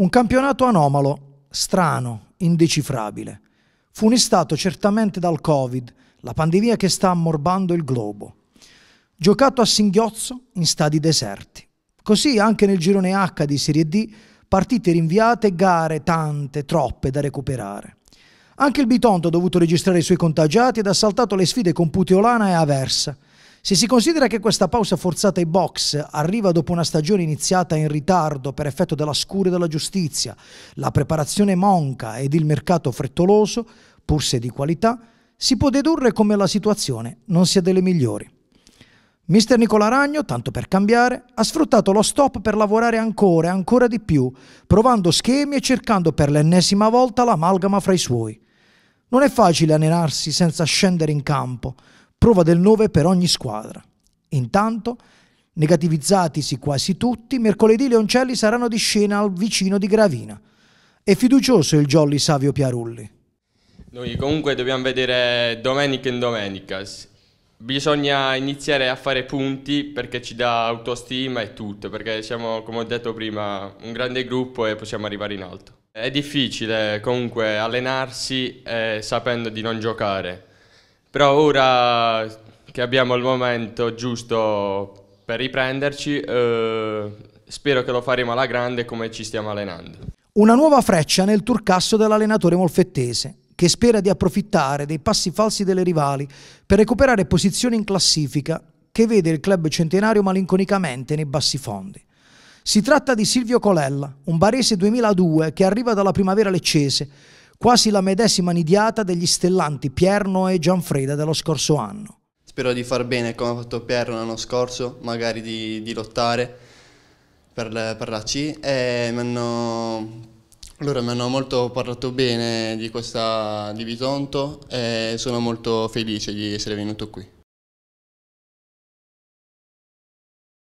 Un campionato anomalo, strano, indecifrabile. Funestato certamente dal Covid, la pandemia che sta ammorbando il globo. Giocato a singhiozzo in stadi deserti. Così anche nel girone H di Serie D, partite rinviate e gare tante, troppe da recuperare. Anche il Bitonto ha dovuto registrare i suoi contagiati ed ha saltato le sfide con Puteolana e Aversa, se si considera che questa pausa forzata ai box arriva dopo una stagione iniziata in ritardo per effetto della scure della giustizia, la preparazione monca ed il mercato frettoloso, pur se di qualità, si può dedurre come la situazione non sia delle migliori. Mister Nicola Ragno, tanto per cambiare, ha sfruttato lo stop per lavorare ancora e ancora di più, provando schemi e cercando per l'ennesima volta l'amalgama fra i suoi. Non è facile allenarsi senza scendere in campo, prova del 9 per ogni squadra. Intanto, negativizzatisi quasi tutti, mercoledì Leoncelli saranno di scena al vicino di Gravina. È fiducioso il jolly Savio Piarulli. Noi comunque dobbiamo vedere domenica in domenica. Bisogna iniziare a fare punti perché ci dà autostima e tutto, perché siamo, come ho detto prima, un grande gruppo e possiamo arrivare in alto. È difficile comunque allenarsi eh, sapendo di non giocare, però ora che abbiamo il momento giusto per riprenderci, eh, spero che lo faremo alla grande come ci stiamo allenando. Una nuova freccia nel turcasso dell'allenatore molfettese, che spera di approfittare dei passi falsi delle rivali per recuperare posizioni in classifica che vede il club centenario malinconicamente nei bassi fondi. Si tratta di Silvio Colella, un barese 2002 che arriva dalla primavera leccese, quasi la medesima nidiata degli stellanti Pierno e Gianfreda dello scorso anno. Spero di far bene come ha fatto Pierno l'anno scorso, magari di, di lottare per la, per la C e mi hanno allora, mi hanno molto parlato bene di questa di Bisonto e sono molto felice di essere venuto qui.